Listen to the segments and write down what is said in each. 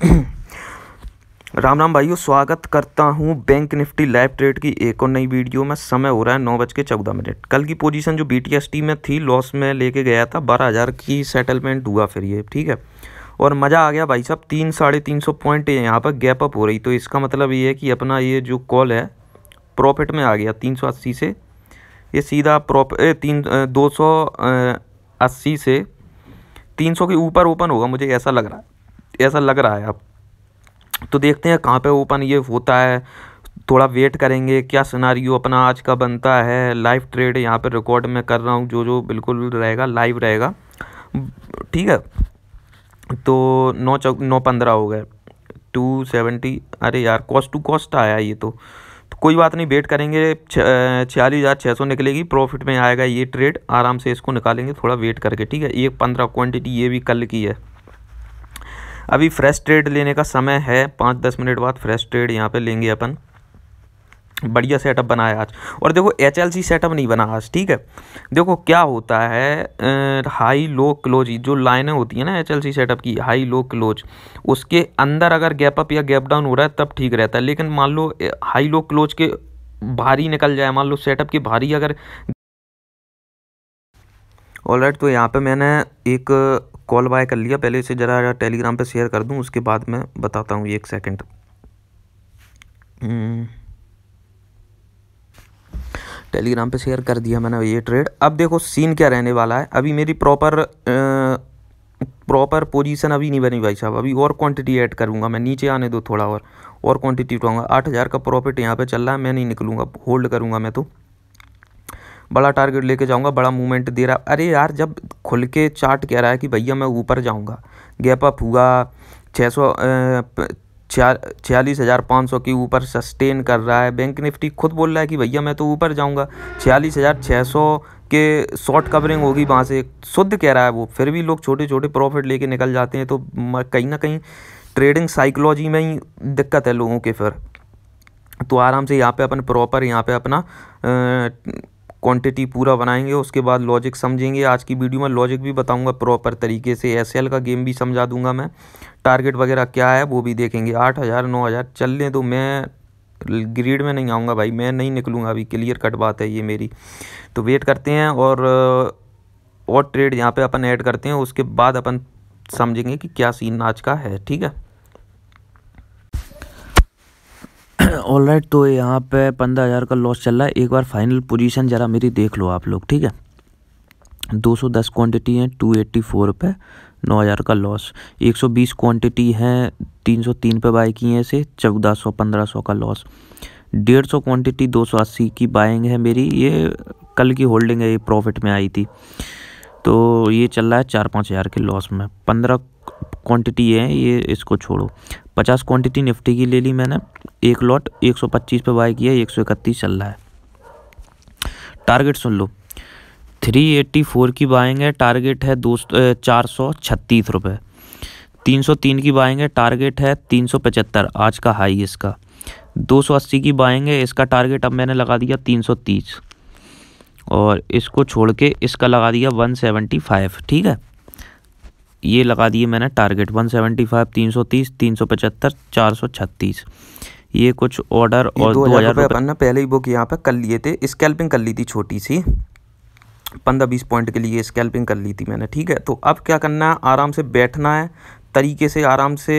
राम राम भाइयों स्वागत करता हूँ बैंक निफ्टी लाइव ट्रेड की एक और नई वीडियो में समय हो रहा है नौ बज के चौदह मिनट कल की पोजीशन जो बी में थी लॉस में लेके गया था बारह हज़ार की सेटलमेंट हुआ फिर ये ठीक है और मज़ा आ गया भाई साहब तीन साढ़े तीन सौ पॉइंट यहाँ पर गैप अप हो रही तो इसका मतलब ये है कि अपना ये जो कॉल है प्रॉफिट में आ गया तीन सौ अस्सी से ये सीधा प्रॉप तीन दो सौ अस्सी से तीन सौ के ऊपर ओपन होगा मुझे ऐसा लग रहा है ऐसा लग रहा है अब तो देखते हैं कहाँ पे ओपन ये होता है थोड़ा वेट करेंगे क्या सिनारियो अपना आज का बनता है लाइव ट्रेड यहाँ पे रिकॉर्ड मैं कर रहा हूँ जो जो बिल्कुल रहेगा लाइव रहेगा ठीक है तो नौ चौ नौ पंद्रह हो गए टू सेवेंटी अरे यार कॉस्ट टू कॉस्ट आया ये तो तो कोई बात नहीं वेट करेंगे छियालीस हज़ार छः सौ निकलेगी प्रॉफिट में आएगा ये ट्रेड आराम से इसको निकालेंगे थोड़ा वेट करके ठीक है ये पंद्रह क्वांटिटी ये भी कल की है अभी फ्रेश ट्रेड लेने का समय है पाँच दस मिनट बाद फ्रेश ट्रेड यहाँ पे लेंगे अपन बढ़िया सेटअप बनाया आज और देखो एच एल सी सेटअप नहीं बना आज ठीक है देखो क्या होता है आ, हाई लो क्लोज जो लाइनें होती है ना एच एल सी सेटअप की हाई लो क्लोज उसके अंदर अगर गैप अप या गैप डाउन हो रहा है तब ठीक रहता है लेकिन मान लो हाई लो क्लोज के भारी निकल जाए मान लो सेटअप के भारी अगर ऑलराइट तो यहाँ पे मैंने एक कॉल बाय कर लिया पहले इसे ज़रा टेलीग्राम पे शेयर कर दूँ उसके बाद मैं बताता हूँ एक सेकंड हम्म। टेलीग्राम पे शेयर कर दिया मैंने ये ट्रेड अब देखो सीन क्या रहने वाला है अभी मेरी प्रॉपर प्रॉपर पोजीशन अभी नहीं बनी भाई साहब अभी और क्वांटिटी ऐड करूँगा मैं नीचे आने दो थोड़ा और और क्वांटिटी उठाऊँगा आठ हज़ार का प्रॉफिट यहाँ पे चल रहा है मैं नहीं निकलूँगा होल्ड करूँगा मैं तो बड़ा टारगेट लेके जाऊंगा बड़ा मूवमेंट दे रहा अरे यार जब खुल के चार्ट कह रहा है कि भैया मैं ऊपर जाऊंगा गैप अप हुआ छः सौ छियालीस हज़ार पाँच सौ के ऊपर सस्टेन कर रहा है बैंक निफ्टी खुद बोल रहा है कि भैया मैं तो ऊपर जाऊंगा छियालीस हज़ार छः सौ के शॉर्ट कवरिंग होगी वहाँ से शुद्ध कह रहा है वो फिर भी लोग छोटे छोटे प्रॉफिट लेके निकल जाते हैं तो कहीं ना कहीं ट्रेडिंग साइकोलॉजी में ही दिक्कत है लोगों के फिर तो आराम से यहाँ पे अपन प्रॉपर यहाँ पे अपना क्वांटिटी पूरा बनाएंगे उसके बाद लॉजिक समझेंगे आज की वीडियो में लॉजिक भी बताऊंगा प्रॉपर तरीके से एस का गेम भी समझा दूंगा मैं टारगेट वगैरह क्या है वो भी देखेंगे आठ हज़ार नौ हज़ार चल लें तो मैं ग्रेड में नहीं आऊँगा भाई मैं नहीं निकलूँगा अभी क्लियर कट बात है ये मेरी तो वेट करते हैं और और uh, ट्रेड यहाँ पर अपन ऐड करते हैं उसके बाद अपन समझेंगे कि क्या सीन आज का है ठीक है ऑल राइट तो यहाँ पे पंद्रह हज़ार का लॉस चल रहा है एक बार फाइनल पोजीशन ज़रा मेरी देख लो आप लोग ठीक है 210 क्वांटिटी है टू एट्टी फोर रुपये नौ हज़ार का लॉस 120 क्वांटिटी है 303 पे बाई की है इसे चौदह सौ पंद्रह सौ का लॉस डेढ़ सौ क्वान्टिटी दो सौ अस्सी की बाइंग है मेरी ये कल की होल्डिंग है ये प्रॉफिट में आई थी तो ये चल रहा है चार पाँच हज़ार के लॉस में पंद्रह क्वांटिटी है ये इसको छोड़ो पचास क्वांटिटी निफ्टी की ले ली मैंने एक लॉट एक सौ पच्चीस पर बाय किया एक सौ इकतीस चल रहा है टारगेट सुन लो थ्री एट्टी फोर की बाइंग है टारगेट है दो चार सौ छत्तीस रुपये तीन सौ तीन की बाइंग है टारगेट है तीन सौ पचहत्तर आज का हाई इसका दो सौ अस्सी की बाइंग है इसका टारगेट अब मैंने लगा दिया तीन सौ तीस और इसको छोड़ के इसका लगा दिया वन सेवेंटी फाइव ठीक है ये लगा दिए मैंने टारगेट 175, 330, 375, 436 ये कुछ ऑर्डर और दो हज़ार रुपये अपन ने पहले ही बुक यहाँ पे कर लिए थे स्कैल्पिंग कर ली थी छोटी सी पंद्रह बीस पॉइंट के लिए स्कैल्पिंग कर ली थी मैंने ठीक है तो अब क्या करना है आराम से बैठना है तरीके से आराम से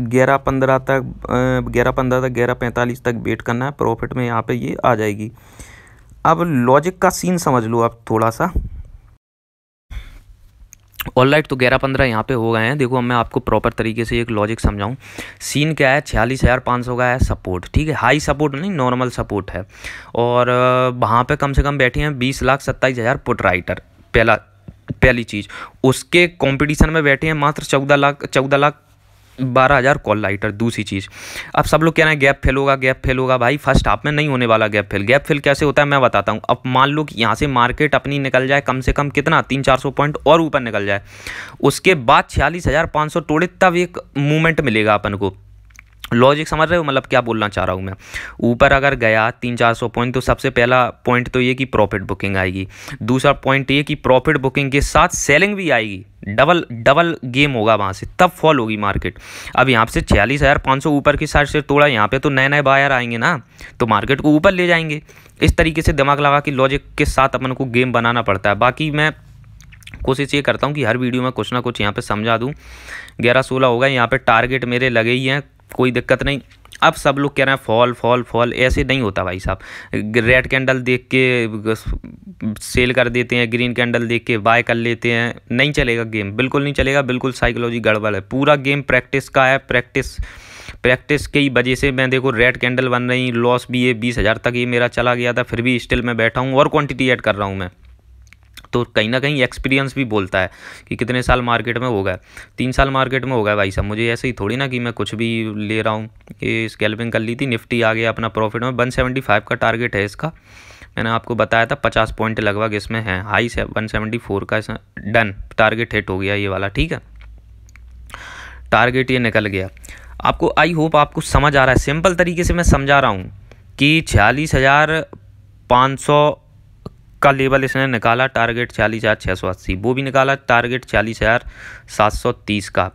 ग्यारह पंद्रह तक ग्यारह पंद्रह तक ग्यारह पैंतालीस तक वेट करना है प्रॉफिट में यहाँ पे ये आ जाएगी अब लॉजिक का सीन समझ लो आप थोड़ा सा ऑल राइट तो ग्यारह पंद्रह यहाँ पे हो गए हैं देखो मैं आपको प्रॉपर तरीके से एक लॉजिक समझाऊँ सीन क्या है छियालीस हज़ार पाँच सौ का है सपोर्ट ठीक है हाई सपोर्ट नहीं नॉर्मल सपोर्ट है और वहाँ पे कम से कम बैठे हैं बीस लाख सत्ताईस हज़ार पुट राइटर पहला पहली चीज़ उसके कंपटीशन में बैठे हैं मात्र चौदह लाख चौदह लाख बारह हज़ार कॉल लाइटर दूसरी चीज़ अब सब लोग कह रहे हैं गैप फेल होगा गैप फेल होगा भाई फर्स्ट हाफ में नहीं होने वाला गैप फेल गैप फेल कैसे होता है मैं बताता हूँ अब मान लो कि यहाँ से मार्केट अपनी निकल जाए कम से कम कितना तीन चार सौ पॉइंट और ऊपर निकल जाए उसके बाद छियालीस हज़ार पाँच सौ तोड़े तब एक मूवमेंट मिलेगा अपन को लॉजिक समझ रहे हो मतलब क्या बोलना चाह रहा हूँ मैं ऊपर अगर गया तीन चार सौ पॉइंट तो सबसे पहला पॉइंट तो ये कि प्रॉफिट बुकिंग आएगी दूसरा पॉइंट ये कि प्रॉफिट बुकिंग के साथ सेलिंग भी आएगी डबल डबल गेम होगा वहाँ से तब फॉल होगी मार्केट अब यहाँ से छियालीस हज़ार पाँच सौ ऊपर की साइड से तोड़ा यहाँ पे तो नए नए बायर आएंगे ना तो मार्केट को ऊपर ले जाएंगे इस तरीके से दिमाग लगा कि लॉजिक के साथ अपन को गेम बनाना पड़ता है बाकी मैं कोशिश ये करता हूँ कि हर वीडियो में कुछ ना कुछ यहाँ पे समझा दूँ ग्यारह सोलह होगा यहाँ पे टारगेट मेरे लगे ही हैं कोई दिक्कत नहीं अब सब लोग कह रहे हैं फॉल फॉल फॉल ऐसे नहीं होता भाई साहब रेड कैंडल देख के सेल कर देते हैं ग्रीन कैंडल देख के बाय कर लेते हैं नहीं चलेगा गेम बिल्कुल नहीं चलेगा बिल्कुल साइकोलॉजी गड़बड़ है पूरा गेम प्रैक्टिस का है प्रैक्टिस प्रैक्टिस की वजह से मैं देखो रेड कैंडल बन रही लॉस भी ये बीस हज़ार तक ये मेरा चला गया था फिर भी स्टिल मैं बैठा हूँ और क्वान्टिटी एड कर रहा हूँ मैं तो कहीं ना कहीं एक्सपीरियंस भी बोलता है कि कितने साल मार्केट में हो गया तीन साल मार्केट में हो गया भाई साहब मुझे ऐसे ही थोड़ी ना कि मैं कुछ भी ले रहा हूँ ये स्कैल्पिंग कर ली थी निफ्टी आ गया अपना प्रॉफिट में वन सेवेंटी फाइव का टारगेट है इसका मैंने आपको बताया था पचास पॉइंट लगभग इसमें है हाई से वन सेवेंटी फोर का डन टारगेट हिट हो गया ये वाला ठीक है टारगेट ये निकल गया आपको आई होप आपको समझ आ रहा है सिंपल तरीके से मैं समझा रहा हूँ कि छियालीस हज़ार पाँच सौ का लेवल इसने निकाला टारगेट चालीस हज़ार छः सौ अस्सी वो भी निकाला टारगेट चालीस हज़ार सात सौ तीस का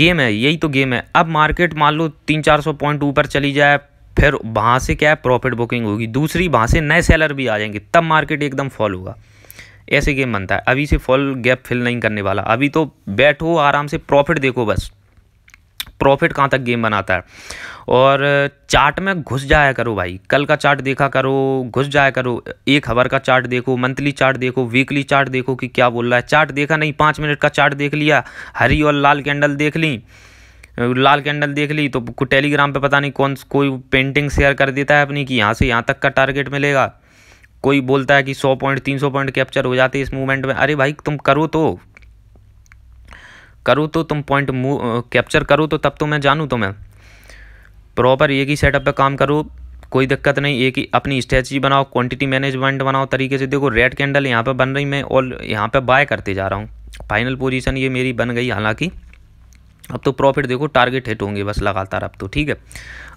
गेम है यही तो गेम है अब मार्केट मान लो तीन चार सौ पॉइंट ऊपर चली जाए फिर वहाँ से क्या है प्रॉफिट बुकिंग होगी दूसरी वहाँ से नए सेलर भी आ जाएंगे तब मार्केट एकदम फॉल होगा ऐसे गेम बनता है अभी से फॉल गैप फिल नहीं करने वाला अभी तो बैठो आराम से प्रॉफिट देखो बस प्रॉफिट कहाँ तक गेम बनाता है और चार्ट में घुस जाया करो भाई कल का चार्ट देखा करो घुस जाया करो एक हवर का चार्ट देखो मंथली चार्ट देखो वीकली चार्ट देखो कि क्या बोल रहा है चार्ट देखा नहीं पाँच मिनट का चार्ट देख लिया हरी और लाल कैंडल देख ली लाल कैंडल देख ली तो टेलीग्राम पे पता नहीं कौन कोई पेंटिंग शेयर कर देता है अपनी कि यहाँ से यहाँ तक का टारगेट मिलेगा कोई बोलता है कि सौ पॉइंट तीन सौ पॉइंट कैप्चर हो जाते हैं इस मूवमेंट में अरे भाई तुम करो तो करूँ तो तुम पॉइंट मूव कैप्चर करूँ तो तब तो मैं जानूँ तो मैं प्रॉपर एक ही सेटअप पे काम करो कोई दिक्कत नहीं एक ही अपनी स्ट्रेटी बनाओ क्वांटिटी मैनेजमेंट बनाओ तरीके से देखो रेड कैंडल यहाँ पर बन रही मैं और यहाँ पर बाय करते जा रहा हूँ फाइनल पोजीशन ये मेरी बन गई हालांकि अब तो प्रॉफिट देखो टारगेट हिट होंगे बस लगातार अब तो ठीक है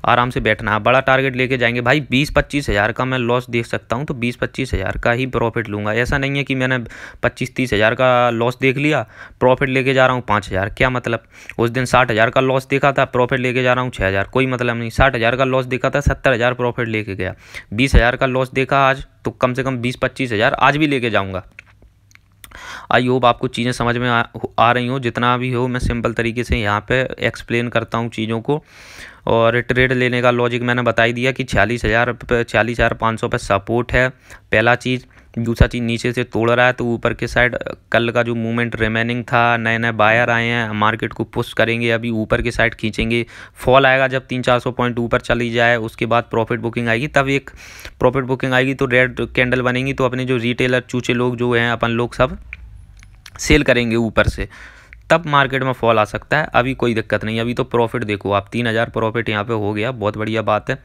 आराम से बैठना है बड़ा टारगेट लेके जाएंगे भाई बीस पच्चीस हज़ार का मैं लॉस देख सकता हूँ तो बीस पच्चीस हज़ार का ही प्रॉफिट लूँगा ऐसा नहीं है कि मैंने पच्चीस तीस हज़ार का लॉस देख लिया प्रॉफिट लेके जा रहा हूँ पाँच हज़ार क्या मतलब उस दिन साठ हज़ार का लॉस देखा था प्रॉफिट लेके जा रहा हूँ छः हज़ार कोई मतलब नहीं साठ हज़ार का लॉस देखा था सत्तर हज़ार प्रॉफिट लेके गया बीस हज़ार का लॉस देखा आज तो कम से कम बीस पच्चीस हज़ार आज भी लेके जाऊँगा आई होप आपको चीज़ें समझ में आ, आ रही हो जितना भी हो मैं सिंपल तरीके से यहाँ पे एक्सप्लेन करता हूँ चीज़ों को और ट्रेड लेने का लॉजिक मैंने बता ही दिया कि छियालीस हज़ार छियालीस हज़ार पाँच सौ पर सपोर्ट है पहला चीज़ दूसरा चीज़ नीचे से तोड़ रहा है तो ऊपर के साइड कल का जो मूवमेंट रिमेनिंग था नए नए बायर आए हैं मार्केट को पुश करेंगे अभी ऊपर के साइड खींचेंगे फॉल आएगा जब तीन चार सौ पॉइंट ऊपर चली जाए उसके बाद प्रॉफिट बुकिंग आएगी तब एक प्रॉफिट बुकिंग आएगी तो रेड कैंडल बनेगी तो अपने जो रिटेलर चूचे लोग जो हैं अपन लोग सब सेल करेंगे ऊपर से तब मार्केट में फॉल आ सकता है अभी कोई दिक्कत नहीं अभी तो प्रॉफिट देखो आप तीन हज़ार प्रॉफिट यहाँ पे हो गया बहुत बढ़िया बात है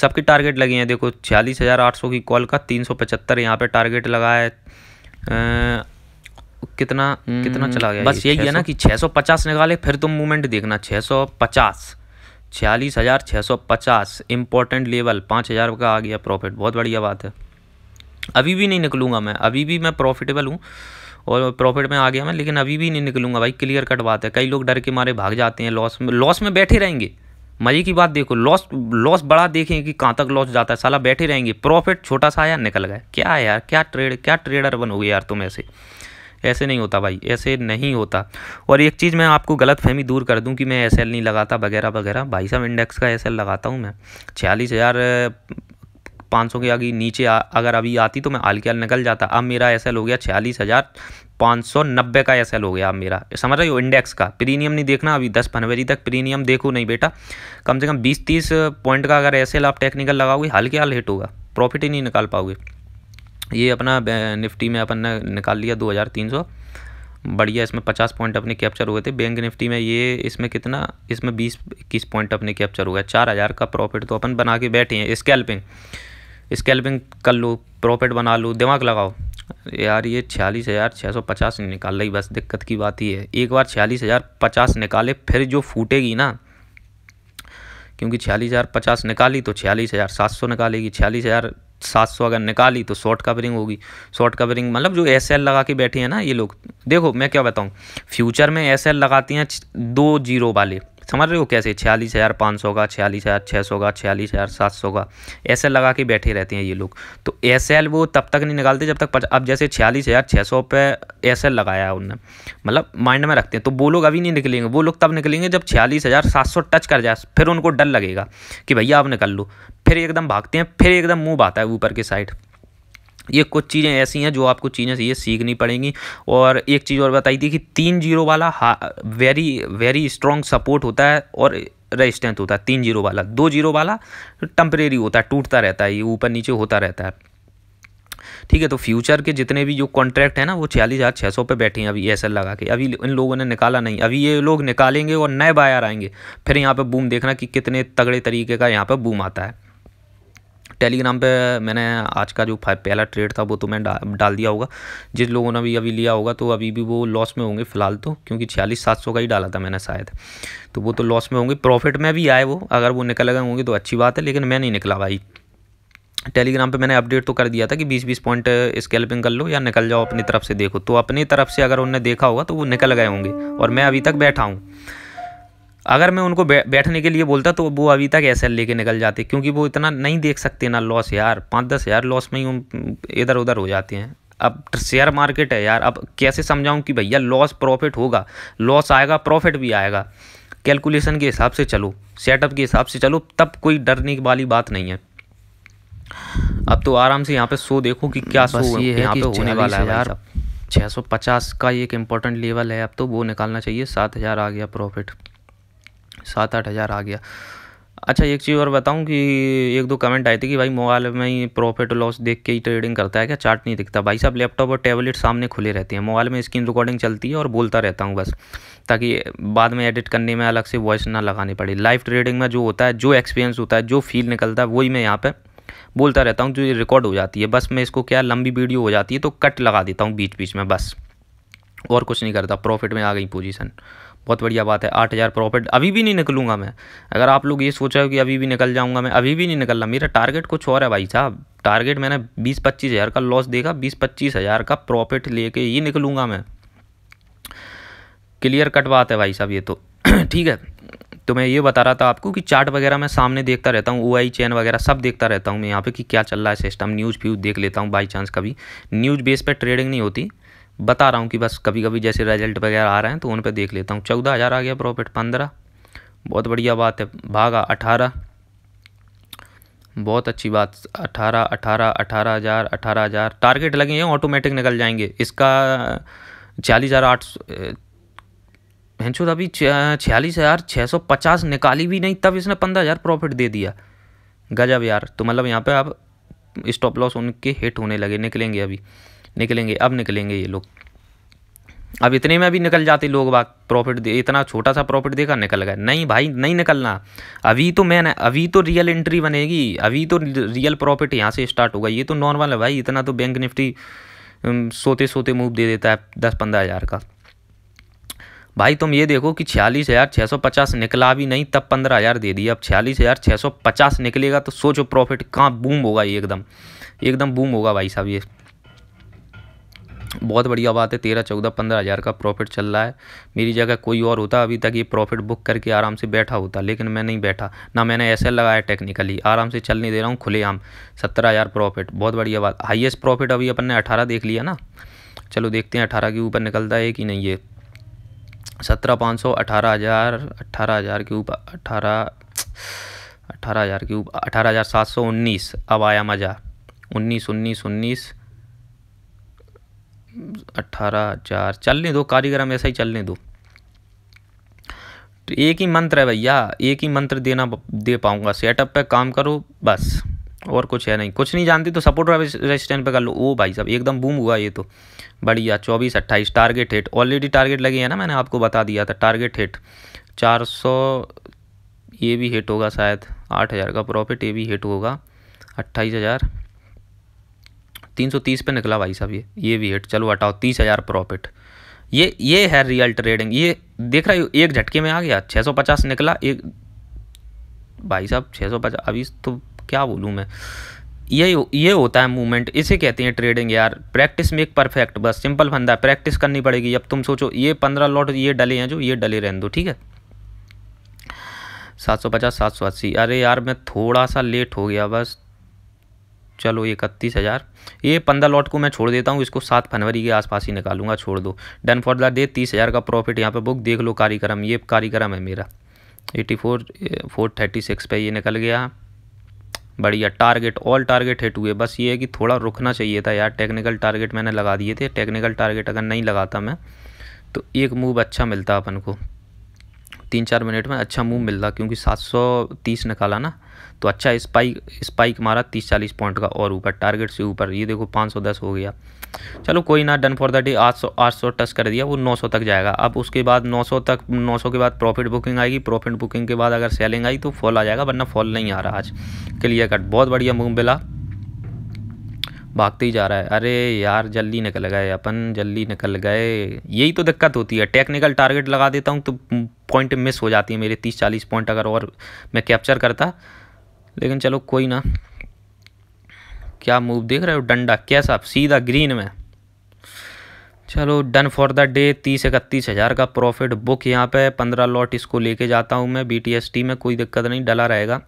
सबके टारगेट लगे हैं देखो छियालीस हज़ार आठ सौ की कॉल का तीन सौ पचहत्तर यहाँ पर टारगेट लगा है आ, कितना हम्म, कितना चला गया बस यही है ना कि छः सौ पचास निकाले फिर तुम मूवमेंट देखना छः सौ पचास छियालीस हज़ार छः सौ पचास इम्पोर्टेंट लेवल पाँच हज़ार का आ गया प्रॉफिट बहुत बढ़िया बात है अभी भी नहीं निकलूँगा मैं अभी भी मैं प्रॉफिटेबल हूँ और प्रॉफिट में आ गया मैं लेकिन अभी भी नहीं निकलूंगा भाई क्लियर कट बात है कई लोग डर के मारे भाग जाते हैं लॉस में लॉस में बैठे रहेंगे मजे की बात देखो लॉस लॉस बड़ा देखें कि कहाँ तक लॉस जाता है साला बैठे रहेंगे प्रॉफिट छोटा सा आया निकल गया क्या है यार क्या ट्रेड क्या ट्रेडर बन हुए यार तुम ऐसे ऐसे नहीं होता भाई ऐसे नहीं होता और एक चीज़ मैं आपको गलत फहमी दूर कर दूं कि मैं एसएल नहीं लगाता वगैरह वगैरह भाई साहब इंडेक्स का एस लगाता हूँ मैं छियालीस हज़ार पाँच सौ के आगे नीचे आ, अगर अभी आती तो मैं आल के आल निकल जाता अब मेरा एस हो गया छियालीस हज़ार पाँच सौ नब्बे का एस हो गया अब मेरा समझ रहे हो इंडेक्स का प्रीमियम नहीं देखना अभी दस फनवरी तक प्रीमियम देखो नहीं बेटा कम से कम बीस तीस पॉइंट का अगर एस आप टेक्निकल लगाओगे हाल के हाल हिट होगा प्रॉफिट ही नहीं निकाल पाओगे ये अपना निफ्टी में अपन ने निकाल लिया दो हज़ार तीन सौ बढ़िया इसमें पचास पॉइंट अपने कैप्चर हुए थे बैंक निफ्टी में ये इसमें कितना इसमें बीस इक्कीस पॉइंट अपने कैप्चर हुआ है चार हज़ार का प्रॉफिट तो अपन बना के बैठे हैं स्कैल्पिंग स्केल्पिंग कर लो प्रॉफिट बना लो दिमाग लगाओ यार ये छियालीस हज़ार छः सौ पचास निकाल रही बस दिक्कत की बात ही है एक बार छियालीस हज़ार पचास निकाले फिर जो फूटेगी ना क्योंकि छियालीस हज़ार पचास निकाली तो छियालीस हज़ार सात सौ निकालेगी छियालीस हज़ार सात सौ अगर निकाली तो शॉर्ट कवरिंग होगी शॉर्ट कवरिंग मतलब जो एस एल लगा के बैठी है ना ये लोग देखो मैं क्या बताऊँ फ्यूचर में एस एल लगाती हैं दो जीरो वाले समझ रहे हो कैसे छियालीस हज़ार पाँच सौ का छियालीस हज़ार छः सौ का छियालीस हज़ार सात सौ का ऐसे लगा के बैठे रहते हैं ये लोग तो एस एल वो तब तक नहीं निकालते जब तक अब जैसे छियालीस हज़ार छः सौ पे एस एल लगाया है उनने मतलब माइंड में रखते हैं तो वो लोग अभी नहीं निकलेंगे वो लोग तब निकलेंगे जब छियालीस हज़ार सात सौ टच कर जाए फिर उनको डर लगेगा कि भैया आप निकल लो फिर एकदम भागते हैं फिर एकदम मुँह आता है ऊपर की साइड ये कुछ चीज़ें ऐसी हैं जो आपको चीज़ें ये सीखनी पड़ेंगी और एक चीज़ और बताई थी कि तीन जीरो वाला वेरी वेरी स्ट्रॉन्ग सपोर्ट होता है और रेजिस्टेंट होता है तीन जीरो वाला दो जीरो वाला टम्परेरी होता है टूटता रहता है ये ऊपर नीचे होता रहता है ठीक है तो फ्यूचर के जितने भी जो कॉन्ट्रैक्ट हैं ना वो छियालीस हज़ार छः सौ पर बैठे हैं अभी एस लगा के अभी इन लोगों ने निकाला नहीं अभी ये लोग निकालेंगे और नए बायर आएंगे फिर यहाँ पर बूम देखना कि कितने तगड़े तरीके का यहाँ पर बूम आता है टेलीग्राम पे मैंने आज का जो पहला ट्रेड था वो तो मैं डा, डाल दिया होगा जिस लोगों ने भी अभी लिया होगा तो अभी भी वो लॉस में होंगे फ़िलहाल तो क्योंकि छियालीस सात सौ का ही डाला था मैंने शायद तो वो तो लॉस में होंगे प्रॉफिट में भी आए वो अगर वो निकल गए होंगे तो अच्छी बात है लेकिन मैं नहीं निकला भाई टेलीग्राम पे मैंने अपडेट तो कर दिया था कि 20-20 पॉइंट स्केल्पिंग कर लो या निकल जाओ अपनी तरफ से देखो तो अपनी तरफ से अगर उनने देखा होगा तो वो निकल गए होंगे और मैं अभी तक बैठा हूँ अगर मैं उनको बैठने के लिए बोलता तो वो अभी तक ऐसे लेके निकल जाते क्योंकि वो इतना नहीं देख सकते ना लॉस यार पाँच दस हज़ार लॉस में ही इधर उधर हो जाते हैं अब शेयर मार्केट है यार अब कैसे समझाऊँ कि भैया लॉस प्रॉफिट होगा लॉस आएगा प्रॉफिट भी आएगा कैलकुलेशन के हिसाब से चलो सेटअप के हिसाब से चलो तब कोई डरने वाली बात नहीं है अब तो आराम से यहाँ पे शो देखो कि क्या सो ये है यहाँ पे होने वाला है यार छः सौ पचास का एक इम्पोर्टेंट लेवल है अब तो वो निकालना चाहिए सात हज़ार आ गया प्रॉफिट सात आठ हज़ार आ गया अच्छा एक चीज़ और बताऊं कि एक दो कमेंट आए थे कि भाई मोबाइल में ही प्रॉफिट लॉस देख के ही ट्रेडिंग करता है क्या चार्ट नहीं दिखता भाई साहब लैपटॉप और टैबलेट सामने खुले रहते हैं मोबाइल में स्क्रीन रिकॉर्डिंग चलती है और बोलता रहता हूँ बस ताकि बाद में एडिट करने में अलग से वॉइस ना लगानी पड़े लाइव ट्रेडिंग में जो होता है जो एक्सपीरियंस होता है जो फील निकलता है वही मैं यहाँ पर बोलता रहता हूँ जो रिकॉर्ड हो जाती है बस मैं इसको क्या लंबी वीडियो हो जाती है तो कट लगा देता हूँ बीच बीच में बस और कुछ नहीं करता प्रॉफिट में आ गई पोजिशन बहुत बढ़िया बात है आठ हज़ार प्रॉफिट अभी भी नहीं निकलूंगा मैं अगर आप लोग ये सोचा हो कि अभी भी निकल जाऊँगा मैं अभी भी नहीं निकल रहा मेरा टारगेट कुछ और है भाई साहब टारगेट मैंने बीस पच्चीस हज़ार का लॉस देखा बीस पच्चीस हज़ार का प्रॉफिट लेके ही निकलूँगा मैं क्लियर कट बात है भाई साहब ये तो ठीक है तो मैं ये बता रहा था आपको कि चार्ट वगैरह मैं सामने देखता रहता हूँ ओ चैन वगैरह सब देखता रहता हूँ मैं यहाँ पे कि क्या चल रहा है सिस्टम न्यूज़ फ्यूज देख लेता हूँ बाई चांस कभी न्यूज़ बेस पर ट्रेडिंग नहीं होती बता रहा हूँ कि बस कभी कभी जैसे रिजल्ट वगैरह आ रहे हैं तो उन पर देख लेता हूँ चौदह हज़ार आ गया प्रॉफिट पंद्रह बहुत बढ़िया बात है भागा अठारह बहुत अच्छी बात अठारह अठारह अठारह हज़ार अठारह हज़ार टारगेट लगे हैं ऑटोमेटिक निकल जाएंगे इसका चालीस हज़ार आठ भैंसो अभी छियालीस हज़ार छः सौ पचास निकाली भी नहीं तब इसने पंद्रह हज़ार प्रॉफिट दे दिया गजब यार तो मतलब यहाँ पे आप स्टॉप लॉस उनके हिट होने लगे निकलेंगे अभी निकलेंगे अब निकलेंगे ये लोग अब इतने में भी निकल जाते लोग बाग प्रॉफिट दे इतना छोटा सा प्रॉफिट देखा निकल गए नहीं भाई नहीं निकलना अभी तो मैंने अभी तो रियल एंट्री बनेगी अभी तो रियल प्रॉफिट यहाँ से स्टार्ट होगा ये तो नॉर्मल है भाई इतना तो बैंक निफ्टी सोते सोते मूव दे देता है दस पंद्रह हज़ार का भाई तुम ये देखो कि छियालीस हज़ार छः सौ पचास निकला भी नहीं तब पंद्रह हज़ार दे दिया अब छियालीस हज़ार छः सौ पचास निकलेगा तो सोचो प्रॉफिट कहाँ बूम होगा ये एकदम एकदम बूम होगा भाई साहब ये बहुत बढ़िया बात है तेरह चौदह पंद्रह हज़ार का प्रॉफिट चल रहा है मेरी जगह कोई और होता अभी तक ये प्रॉफिट बुक करके आराम से बैठा होता लेकिन मैं नहीं बैठा ना मैंने ऐसे लगाया टेक्निकली आराम से चलने दे रहा हूँ खुलेआम सत्रह हज़ार प्रॉफिट बहुत बढ़िया बात हाईएस्ट प्रॉफिट अभी अपन ने अठारह देख लिया ना चलो देखते हैं अठारह के ऊपर निकलता है कि नहीं ये सत्रह पाँच सौ अठारह हज़ार अठारह हज़ार के ऊपर अठारह अठारह हज़ार के ऊपर अठारह हज़ार सात सौ उन्नीस अब आया मज़ा उन्नीस उन्नीस उन्नीस अट्ठारह हजार चलने दो कारीगर हम ऐसा ही चलने दो तो एक ही मंत्र है भैया एक ही मंत्र देना दे पाऊँगा सेटअप पे काम करो बस और कुछ है नहीं कुछ नहीं जानती तो सपोर्ट रेजिस्टेंट पे कर लो ओ भाई साहब एकदम बूम हुआ ये तो बढ़िया चौबीस अट्ठाईस टारगेट हेट ऑलरेडी टारगेट लगे हैं ना मैंने आपको बता दिया था टारगेट हेट चार सौ ये भी हिट होगा शायद आठ हज़ार का प्रॉफिट ये भी हिट होगा अट्ठाईस हज़ार तीन सौ तीस पे निकला भाई साहब ये ये भी हिट चलो हटाओ तीस हज़ार प्रॉफिट ये ये है रियल ट्रेडिंग ये देख रहे हो एक झटके में आ गया छः सौ पचास निकला एक भाई साहब छः सौ पचास अभी तो क्या बोलूँ मैं ये ये होता है मूवमेंट इसे कहते हैं ट्रेडिंग यार प्रैक्टिस में एक परफेक्ट बस सिंपल फंदा है प्रैक्टिस करनी पड़ेगी अब तुम सोचो ये पंद्रह लॉट ये डले हैं जो ये डले रहें दो ठीक है सात सौ पचास सात सौ अस्सी अरे यार मैं थोड़ा सा लेट हो गया बस चलो इकतीस हज़ार ये पंद्रह लॉट को मैं छोड़ देता हूँ इसको सात फरवरी के आसपास ही निकालूंगा छोड़ दो डन फॉर द डे तीस हज़ार का प्रॉफिट यहाँ पे बुक देख लो कार्यक्रम ये कार्यक्रम है मेरा eighty four four thirty six पर ये निकल गया बढ़िया टारगेट ऑल टारगेट हिट हुए बस ये है कि थोड़ा रुकना चाहिए था यार टेक्निकल टारगेट मैंने लगा दिए थे टेक्निकल टारगेट अगर नहीं लगाता मैं तो एक मूव अच्छा मिलता अपन को तीन चार मिनट में अच्छा मूव मिलता क्योंकि सात सौ तीस निकाला ना तो अच्छा स्पाइक स्पाइक मारा तीस चालीस पॉइंट का और ऊपर टारगेट से ऊपर ये देखो पाँच सौ दस हो गया चलो कोई ना डन फॉर द डे आठ सौ आठ सौ टच कर दिया वो नौ सौ तक जाएगा अब उसके बाद नौ सौ तक नौ सौ के बाद प्रॉफिट बुकिंग आएगी प्रॉफिट बुकिंग के बाद अगर सेलिंग आई तो फॉल आ जाएगा वरना फॉल नहीं आ रहा आज क्लियर कट बहुत बढ़िया मुंह मिला भागते ही जा रहा है अरे यार जल्दी निकल गए अपन जल्दी निकल गए यही तो दिक्कत होती है टेक्निकल टारगेट लगा देता हूँ तो पॉइंट मिस हो जाती है मेरे तीस चालीस पॉइंट अगर और मैं कैप्चर करता लेकिन चलो कोई ना क्या मूव देख रहे हो डंडा कैसा सीधा ग्रीन में चलो डन फॉर द डे तीस इकतीस हज़ार का प्रॉफिट बुक यहाँ पे पंद्रह लॉट इसको लेके जाता हूँ मैं बीटीएसटी में कोई दिक्कत नहीं डला रहेगा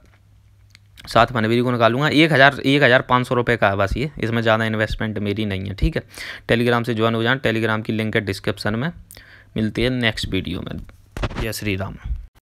साथ मनवीरी को निकालूंगा एक हज़ार एक हज़ार पाँच सौ रुपये का है बस ये इसमें ज़्यादा इन्वेस्टमेंट मेरी नहीं है ठीक है टेलीग्राम से ज्वाइन हो जाए टेलीग्राम की लिंक है डिस्क्रिप्सन में मिलती है नेक्स्ट वीडियो में जय श्री राम